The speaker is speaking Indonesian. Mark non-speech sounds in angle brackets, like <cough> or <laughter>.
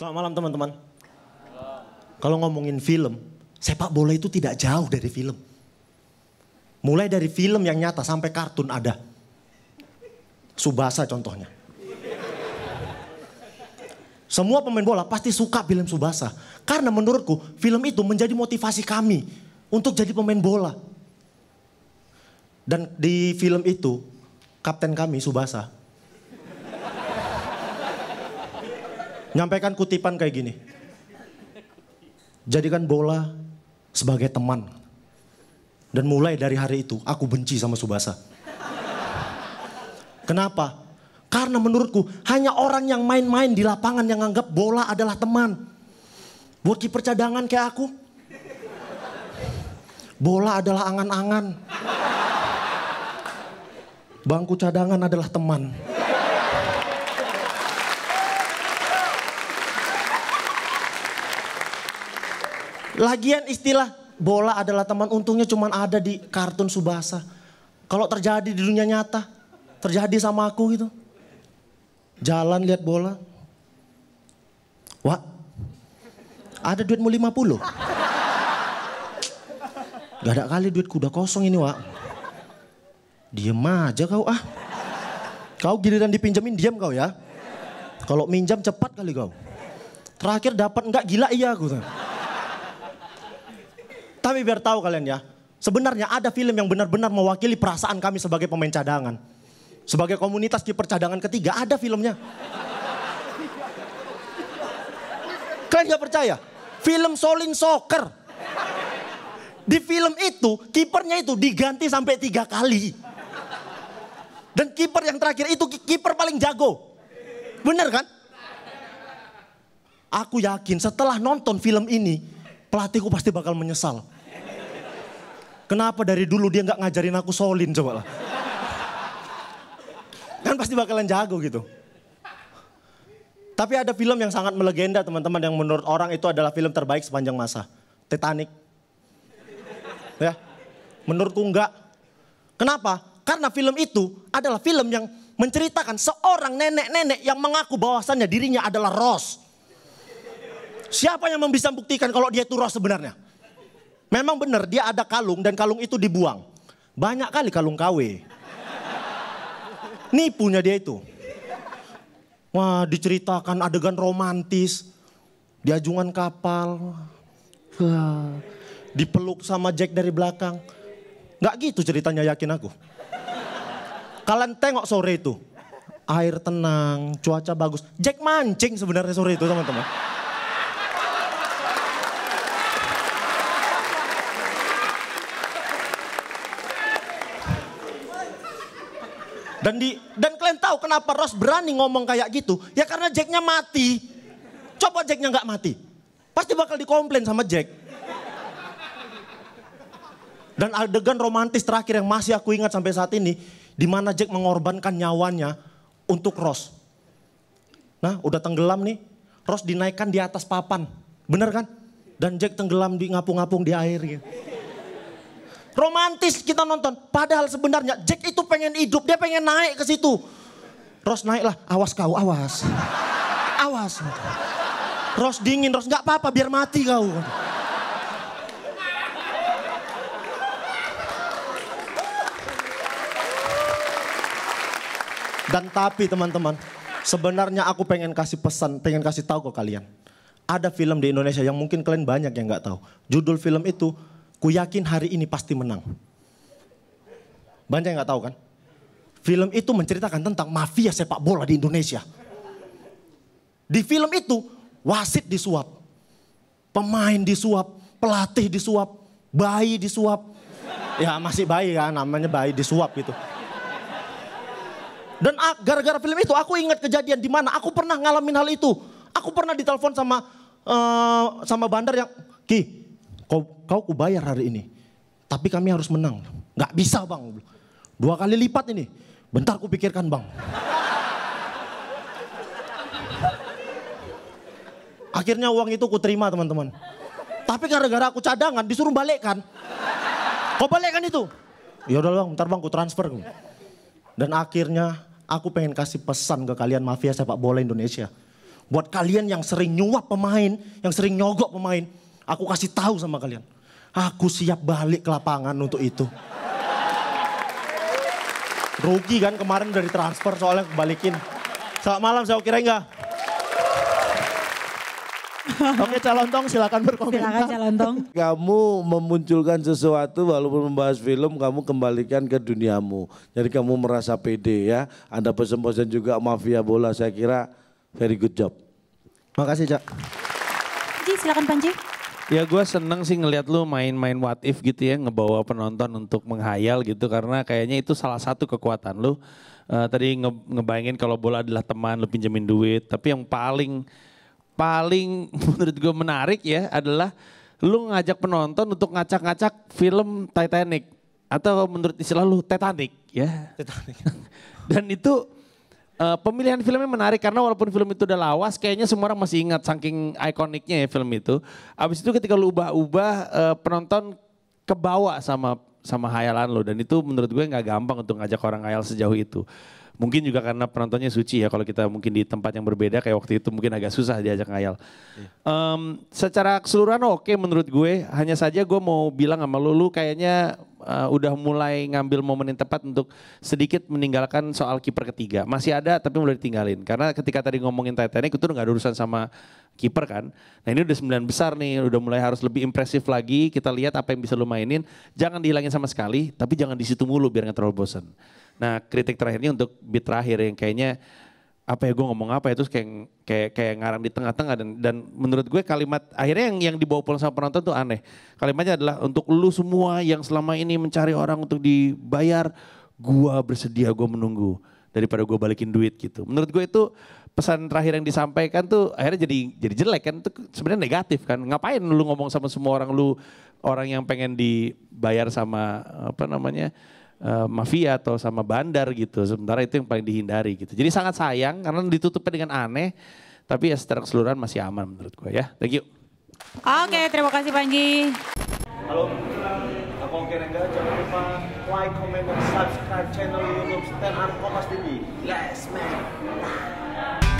Selamat malam teman-teman. Kalau ngomongin film, sepak bola itu tidak jauh dari film. Mulai dari film yang nyata sampai kartun ada. Subasa contohnya. Semua pemain bola pasti suka film Subasa. Karena menurutku film itu menjadi motivasi kami untuk jadi pemain bola. Dan di film itu kapten kami Subasa nyampaikan kutipan kayak gini. Jadikan bola sebagai teman. Dan mulai dari hari itu aku benci sama Subasa. Kenapa? Karena menurutku hanya orang yang main-main di lapangan yang anggap bola adalah teman. Buat kiper cadangan kayak aku. Bola adalah angan-angan. Bangku cadangan adalah teman. Lagian istilah bola adalah teman untungnya cuma ada di kartun Subasa. Kalau terjadi di dunia nyata, terjadi sama aku gitu. Jalan lihat bola. Wah, ada duitmu 50. Gak ada kali duitku udah kosong ini, Wak. Diem aja kau ah. Kau giliran dipinjemin diam kau ya. Kalau minjam cepat kali kau. Terakhir dapat enggak gila iya aku. Tuh. Tapi biar tahu kalian ya, sebenarnya ada film yang benar-benar mewakili perasaan kami sebagai pemain cadangan. Sebagai komunitas kiper cadangan ketiga, ada filmnya. Kalian gak percaya? Film Solin Soccer. Di film itu, kipernya itu diganti sampai tiga kali. Dan kiper yang terakhir itu kiper paling jago. Bener kan? Aku yakin setelah nonton film ini, pelatihku pasti bakal menyesal. Kenapa dari dulu dia nggak ngajarin aku solin coba lah. Kan pasti bakalan jago gitu. Tapi ada film yang sangat melegenda teman-teman yang menurut orang itu adalah film terbaik sepanjang masa. Titanic. Ya. Menurutku enggak. Kenapa? Karena film itu adalah film yang menceritakan seorang nenek-nenek yang mengaku bahwasannya dirinya adalah Ross. Siapa yang bisa membuktikan kalau dia itu Ross sebenarnya? Memang benar dia ada kalung dan kalung itu dibuang. Banyak kali kalung KW. Nipunya dia itu. Wah diceritakan adegan romantis. Di ajungan kapal. dipeluk sama Jack dari belakang. Gak gitu ceritanya yakin aku. Kalian tengok sore itu. Air tenang, cuaca bagus. Jack mancing sebenarnya sore itu teman-teman. Dan di dan kalian tahu kenapa Ross berani ngomong kayak gitu? Ya karena Jacknya mati. Coba Jacknya nggak mati, pasti bakal dikomplain sama Jack. Dan adegan romantis terakhir yang masih aku ingat sampai saat ini, di mana Jack mengorbankan nyawanya untuk Ross. Nah, udah tenggelam nih, Ross dinaikkan di atas papan, bener kan? Dan Jack tenggelam di ngapung-ngapung di air gitu. Romantis kita nonton. Padahal sebenarnya Jack itu pengen hidup, dia pengen naik ke situ. Ros naiklah, awas kau, awas. Awas. Ros dingin, Ros nggak apa-apa biar mati kau. Dan tapi teman-teman, sebenarnya aku pengen kasih pesan, pengen kasih tahu ke kalian. Ada film di Indonesia yang mungkin kalian banyak yang nggak tahu. Judul film itu Ku yakin hari ini pasti menang. Banyak yang nggak tahu kan? Film itu menceritakan tentang mafia sepak bola di Indonesia. Di film itu wasit disuap, pemain disuap, pelatih disuap, bayi disuap. Ya masih bayi ya namanya bayi disuap gitu. Dan gara-gara film itu aku ingat kejadian di mana aku pernah ngalamin hal itu. Aku pernah ditelepon sama uh, sama bandar yang, "Ki, kau kau kubayar hari ini, tapi kami harus menang. Gak bisa bang, dua kali lipat ini. Bentar ku pikirkan bang. Akhirnya uang itu ku terima teman-teman. Tapi gara-gara aku cadangan disuruh balikkan. Kau balikkan itu? Ya udah bang, bentar bang ku transfer. Dan akhirnya aku pengen kasih pesan ke kalian mafia sepak bola Indonesia. Buat kalian yang sering nyuap pemain, yang sering nyogok pemain, Aku kasih tahu sama kalian. Aku siap balik ke lapangan untuk itu. Rugi kan kemarin dari transfer soalnya kebalikin. Selamat malam, saya kira enggak. Oke Calontong silakan berkomentar. Silakan Kamu memunculkan sesuatu walaupun membahas film kamu kembalikan ke duniamu. Jadi kamu merasa pede ya. Anda pesen-pesen juga mafia bola saya kira very good job. Makasih Cak. Ji silakan Panji. Ya gue seneng sih ngeliat lu main-main what if gitu ya, ngebawa penonton untuk menghayal gitu karena kayaknya itu salah satu kekuatan lu. Uh, tadi nge ngebayangin kalau bola adalah teman, lu pinjemin duit. Tapi yang paling paling <laughs> menurut gue menarik ya adalah lu ngajak penonton untuk ngacak-ngacak film Titanic atau menurut istilah lu Titanic ya. Titanic. <laughs> Dan itu Uh, pemilihan filmnya menarik karena walaupun film itu udah lawas, kayaknya semua orang masih ingat saking ikoniknya ya film itu. Abis itu ketika lu ubah-ubah, uh, penonton kebawa sama sama hayalan lo dan itu menurut gue nggak gampang untuk ngajak orang hayal sejauh itu. Mungkin juga karena penontonnya suci ya kalau kita mungkin di tempat yang berbeda kayak waktu itu mungkin agak susah diajak ngayal. Yeah. Iya. Um, secara keseluruhan oke okay menurut gue, hanya saja gue mau bilang sama lu, lu kayaknya uh, udah mulai ngambil momen yang tepat untuk sedikit meninggalkan soal kiper ketiga. Masih ada tapi mulai ditinggalin. Karena ketika tadi ngomongin Titanic itu nggak ada urusan sama kiper kan. Nah ini udah sembilan besar nih, udah mulai harus lebih impresif lagi. Kita lihat apa yang bisa lu mainin. Jangan dihilangin sama sekali, tapi jangan di situ mulu biar nggak terlalu bosan. Nah kritik terakhirnya untuk beat terakhir yang kayaknya apa ya gue ngomong apa ya terus kayak kayak kayak ngarang di tengah-tengah dan dan menurut gue kalimat akhirnya yang yang dibawa pulang sama penonton tuh aneh kalimatnya adalah untuk lu semua yang selama ini mencari orang untuk dibayar gue bersedia gue menunggu daripada gue balikin duit gitu menurut gue itu pesan terakhir yang disampaikan tuh akhirnya jadi jadi jelek kan itu sebenarnya negatif kan ngapain lu ngomong sama semua orang lu orang yang pengen dibayar sama apa namanya Eh, mafia atau sama bandar gitu. Sementara itu yang paling dihindari gitu. Jadi sangat sayang karena ditutupnya dengan aneh. Tapi ya secara keseluruhan masih aman menurut gue ya. Thank you. Oke, okay, terima kasih Panji. Halo, aku Oke Rengga. Jangan lupa like, comment, dan subscribe channel YouTube Stand Up Kompas TV. Yes, man.